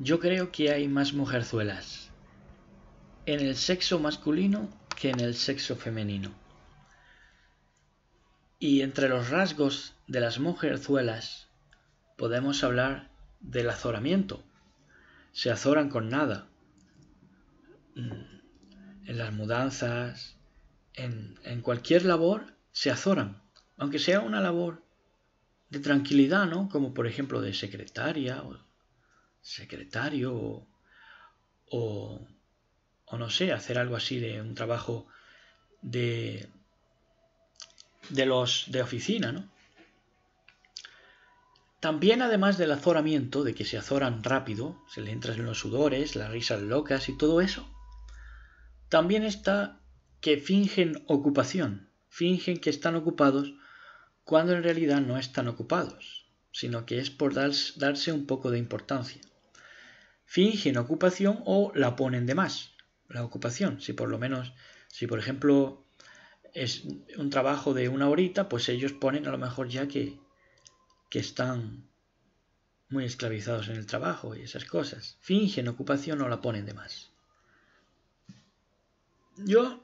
Yo creo que hay más mujerzuelas en el sexo masculino que en el sexo femenino. Y entre los rasgos de las mujerzuelas podemos hablar del azoramiento. Se azoran con nada. Mm, en las mudanzas, en, cualquier labor, se azoran. Aunque sea una labor de tranquilidad, ¿no? Como por ejemplo de secretaria o secretario o, no sé, hacer algo así de un trabajo de, de los de oficina, También, además del azoramiento, de que se azoran rápido, se le entran los sudores, las risas locas y todo eso, también está que fingen ocupación, fingen que están ocupados cuando en realidad no están ocupados, sino que es por darse un poco de importancia fingen ocupación o la ponen de más, la ocupación. Si por lo menos, si por ejemplo es un trabajo de una horita, pues ellos ponen a lo mejor ya que, que están muy esclavizados en el trabajo y esas cosas. Fingen ocupación o la ponen de más. Yo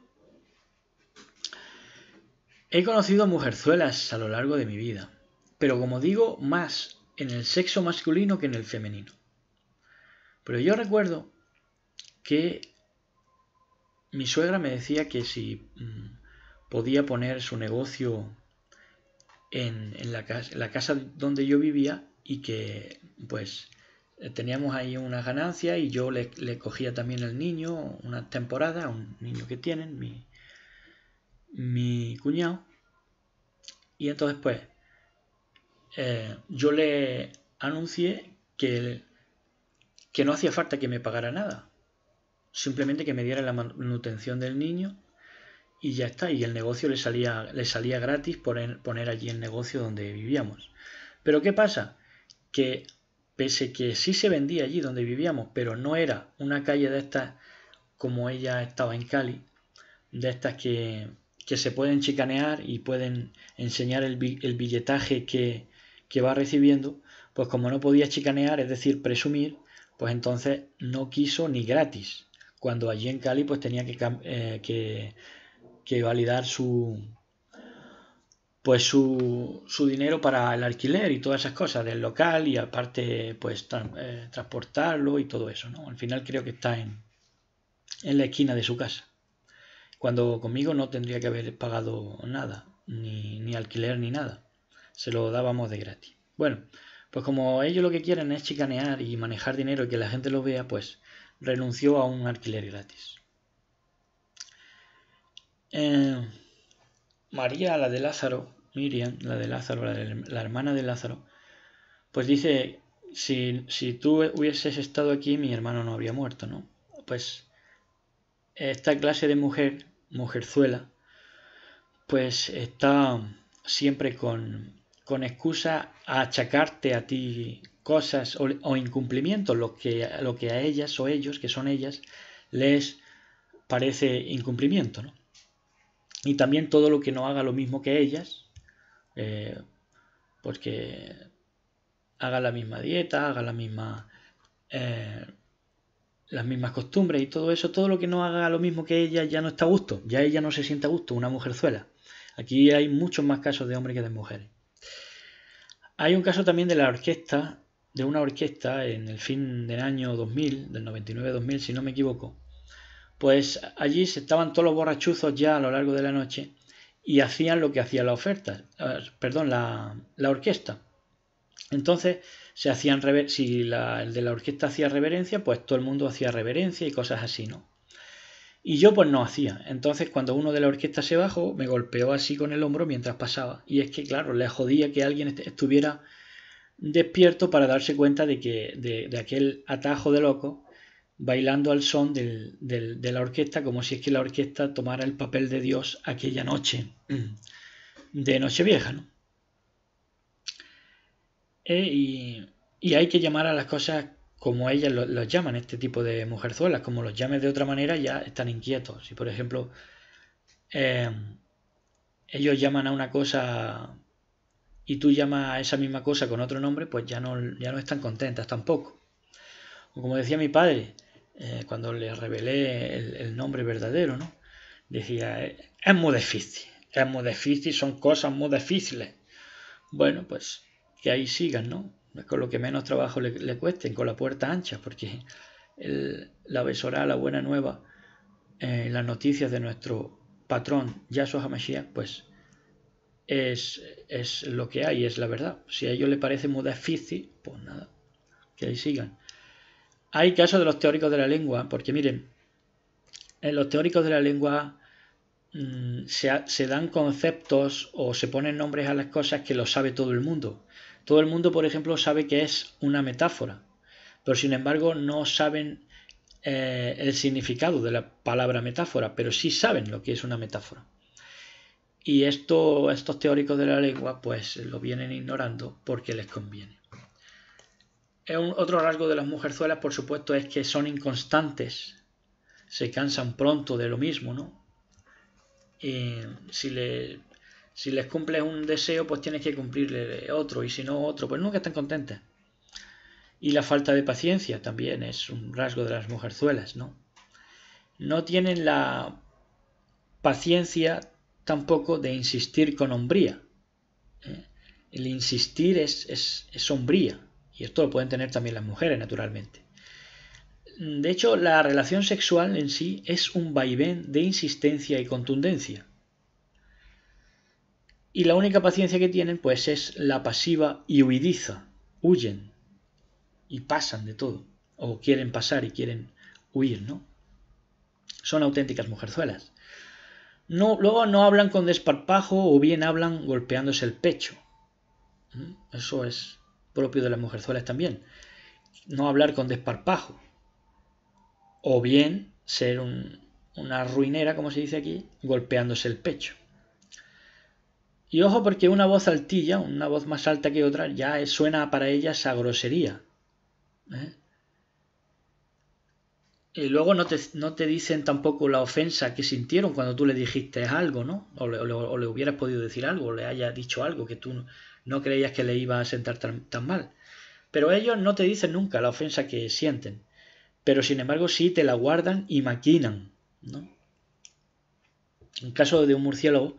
he conocido mujerzuelas a lo largo de mi vida, pero como digo, más en el sexo masculino que en el femenino. Pero yo recuerdo que mi suegra me decía que si mm, podía poner su negocio en, la, casa, donde yo vivía y que pues teníamos ahí una ganancia y yo le, cogía también el niño una temporada, un niño que tienen, mi, mi cuñado. Y entonces pues eh, yo le anuncié que que no hacía falta que me pagara nada. Simplemente que me diera la manutención del niño y ya está. Y el negocio le salía, le salía gratis por poner allí el negocio donde vivíamos. Pero ¿qué pasa? Que pese que sí se vendía allí donde vivíamos, pero no era una calle de estas como ella estaba en Cali, de estas que, se pueden chicanear y pueden enseñar el, billetaje que, que va recibiendo, pues como no podía chicanear, es decir, presumir, pues entonces no quiso ni gratis, cuando allí en Cali pues tenía que, eh, que, validar su pues su, dinero para el alquiler y todas esas cosas del local y aparte pues eh, transportarlo y todo eso, Al final creo que está en, la esquina de su casa. Cuando conmigo no tendría que haber pagado nada, ni, ni alquiler ni nada. Se lo dábamos de gratis. Bueno, pues como ellos lo que quieren es chicanear y manejar dinero y que la gente lo vea, pues renunció a un alquiler gratis. Eh, María, la de Lázaro, Miriam, la de Lázaro, la, hermana de Lázaro, pues dice, si, si, tú hubieses estado aquí, mi hermano no habría muerto, ¿no? Pues esta clase de mujer, mujerzuela, pues está siempre con, con excusa a achacarte a ti cosas o, incumplimientos, lo que, lo que a ellas o ellos, que son ellas, les parece incumplimiento. Y también todo lo que no haga lo mismo que ellas, eh, porque haga la misma dieta, haga la misma, eh, las mismas costumbres y todo eso, todo lo que no haga lo mismo que ellas ya no está a gusto, ya ella no se siente a gusto, una mujerzuela. Aquí hay muchos más casos de hombres que de mujeres. Hay un caso también de la orquesta, de una orquesta en el fin del año 2000, del 99-2000 si no me equivoco. Pues allí se estaban todos los borrachuzos ya a lo largo de la noche y hacían lo que hacía la oferta, perdón, la, orquesta. Entonces se hacían si el de la orquesta hacía reverencia, pues todo el mundo hacía reverencia y cosas así, ¿no? Y yo pues no hacía. Entonces cuando uno de la orquesta se bajó, me golpeó así con el hombro mientras pasaba. Y es que claro, le jodía que alguien estuviera despierto para darse cuenta de que de, aquel atajo de loco bailando al son del, de la orquesta como si es que la orquesta tomara el papel de Dios aquella noche mm, de Nochevieja, ¿no? Eh, y, y hay que llamar a las cosas como ellas los llaman, este tipo de mujerzuelas, como los llames de otra manera, ya están inquietos. Si, por ejemplo, em, ellos llaman a una cosa y tú llamas a esa misma cosa con otro nombre, pues ya no, ya no están contentas tampoco. como decía mi padre, eh, cuando le revelé el, el, nombre verdadero, ¿no? Decía, es muy difícil, es muy difícil, son cosas muy difíciles. Bueno, pues que ahí sigan, ¿no? con lo que menos trabajo le, cuesten, con la puerta ancha, porque la besora, la buena nueva, eh, las noticias de nuestro patrón Yahshua HaMashiach, pues es, es, lo que hay, es la verdad. Si a ellos les parece muy difícil, pues nada, que ahí sigan. Hay casos de los teóricos de la lengua, porque miren, en los teóricos de la lengua mm, se dan conceptos o se ponen nombres a las cosas que lo sabe todo el mundo. Todo el mundo, por ejemplo, sabe que es una metáfora, pero sin embargo no saben eh, el significado de la palabra metáfora, pero sí saben lo que es una metáfora. Y esto, estos teóricos de la lengua pues lo vienen ignorando porque les conviene. otro rasgo de las mujerzuelas, por supuesto, es que son inconstantes, se cansan pronto de lo mismo, ¿no? Y si le si les cumples un deseo, pues tienes que cumplirle otro, y si no otro, pues nunca están contentas. Y la falta de paciencia también es un rasgo de las mujerzuelas, ¿no? No tienen la paciencia tampoco de insistir con hombría. ¿eh? El insistir es, es, es hombría, y esto lo pueden tener también las mujeres, naturalmente. De hecho, la relación sexual en sí es un vaivén de insistencia y contundencia. Y la única paciencia que tienen pues es la pasiva y huidiza. Huyen y pasan de todo. O quieren pasar y quieren huir, ¿no? Son auténticas mujerzuelas. No, luego no hablan con desparpajo o bien hablan golpeándose el pecho. ¿Mm? Eso es propio de las mujerzuelas también. No hablar con desparpajo. O bien ser una ruinera, como se dice aquí, golpeándose el pecho. Y ojo porque una voz altilla, una voz más alta que otra, ya suena para ellas a grosería. ¿eh? Y luego no te, dicen tampoco la ofensa que sintieron cuando tú le dijiste algo, ¿no? O le, hubieras podido decir algo, o le haya dicho algo que tú no, creías que le iba a sentar tan, tan mal. Pero ellos no te dicen nunca la ofensa que sienten. Pero sin embargo sí te la guardan y maquinan, ¿no? En caso de un murciélago,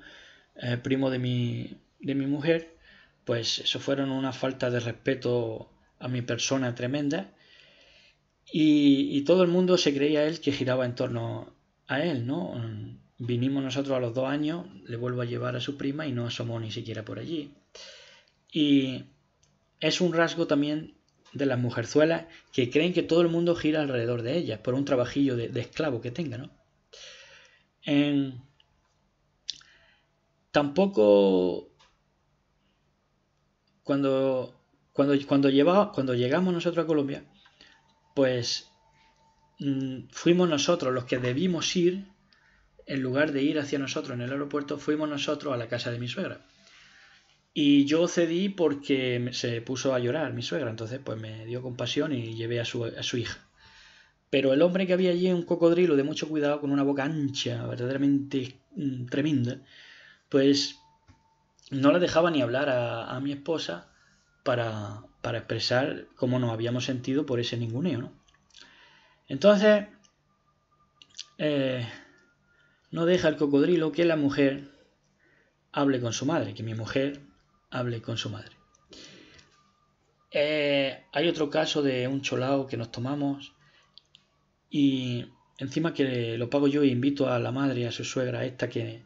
eh, primo de mi, de mi mujer, pues eso fueron una falta de respeto a mi persona tremenda. Y, todo el mundo se creía él que giraba en torno a él, ¿no? Vinimos nosotros a los dos años, le vuelvo a llevar a su prima y no asomó ni siquiera por allí. Y es un rasgo también de las mujerzuelas que creen que todo el mundo gira alrededor de ellas por un trabajillo de, esclavo que tenga, ¿no? En, tampoco cuando, cuando, cuando, cuando llegamos nosotros a Colombia, pues mm, fuimos nosotros los que debimos ir, en lugar de ir hacia nosotros en el aeropuerto, fuimos nosotros a la casa de mi suegra. Y yo cedí porque se puso a llorar mi suegra, entonces pues me dio compasión y llevé a su, hija. Pero el hombre que había allí, un cocodrilo de mucho cuidado, con una boca ancha, verdaderamente mm, tremenda, pues no le dejaba ni hablar a, mi esposa para, para, expresar cómo nos habíamos sentido por ese ninguneo, Entonces, eh, no deja el cocodrilo que la mujer hable con su madre, que mi mujer hable con su madre. Eh, hay otro caso de un cholao que nos tomamos y encima que lo pago yo e invito a la madre, a su suegra, esta que,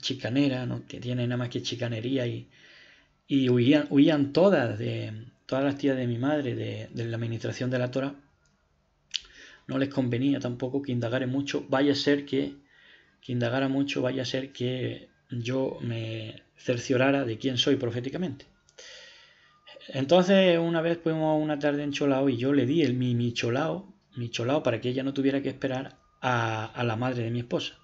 chicanera, ¿no? que tiene nada más que chicanería y, y huían, huían, todas, de, todas las tías de mi madre de, de la administración de la Torah. No les convenía tampoco que indagara mucho, vaya a ser que, que indagara mucho, vaya a ser que yo me cerciorara de quién soy proféticamente. Entonces, una vez fuimos una tarde en Cholao y yo le di el, mi, mi cholao, mi cholao para que ella no tuviera que esperar a, a la madre de mi esposa.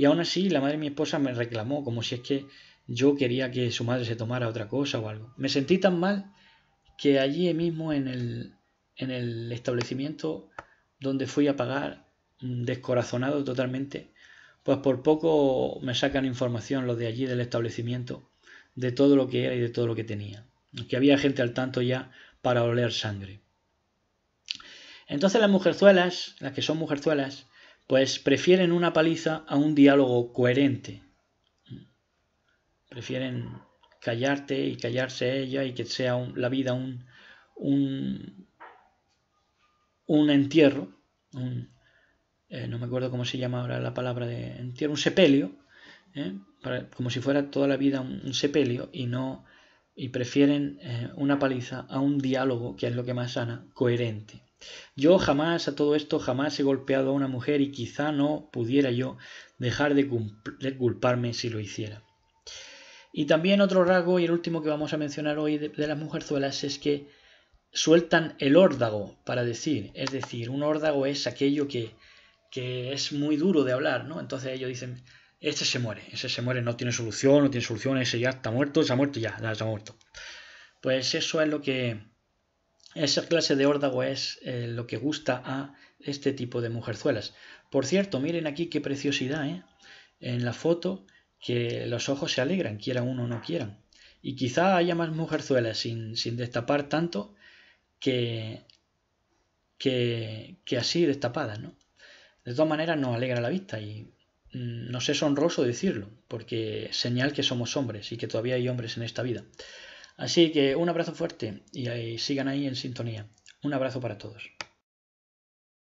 Y aún así, la madre de mi esposa me reclamó, como si es que yo quería que su madre se tomara otra cosa o algo. Me sentí tan mal que allí mismo en el, establecimiento donde fui a pagar, mm, descorazonado totalmente, pues por poco me sacan información los de allí del establecimiento de todo lo que era y de todo lo que tenía. Que había gente al tanto ya para oler sangre. Entonces las mujerzuelas, las que son mujerzuelas, pues prefieren una paliza a un diálogo coherente. Prefieren callarte y callarse ella y que sea la vida un, un, un entierro, eh, no me acuerdo cómo se llama ahora la palabra de entierro, un sepelio, ¿eh? como si fuera toda la vida un, sepelio y no y prefieren eh, una paliza a un diálogo, que es lo que más sana, coherente. Yo jamás a todo esto, jamás he golpeado a una mujer y quizá no pudiera yo dejar de, culparme si lo hiciera. Y también otro rasgo, y el último que vamos a mencionar hoy de, las mujerzuelas, es que sueltan el órdago para decir. Es decir, un órdago es aquello que, que es muy duro de hablar, ¿no? Entonces ellos dicen, este se muere, ese se muere, no tiene solución, no tiene solución, ese ya está muerto, se ha muerto ya, ya se ha muerto. Pues eso es lo que esa clase de órdago es eh, lo que gusta a este tipo de mujerzuelas. Por cierto, miren aquí qué preciosidad, ¿eh? En la foto que los ojos se alegran, quiera uno o no quieran. Y quizá haya más mujerzuelas sin, destapar tanto que, que, que, así destapadas, ¿no? De todas maneras nos alegra la vista y no mm, nos es honroso decirlo, porque señal que somos hombres y que todavía hay hombres en esta vida. Así que un abrazo fuerte y eh, sigan ahí en sintonía. Un abrazo para todos.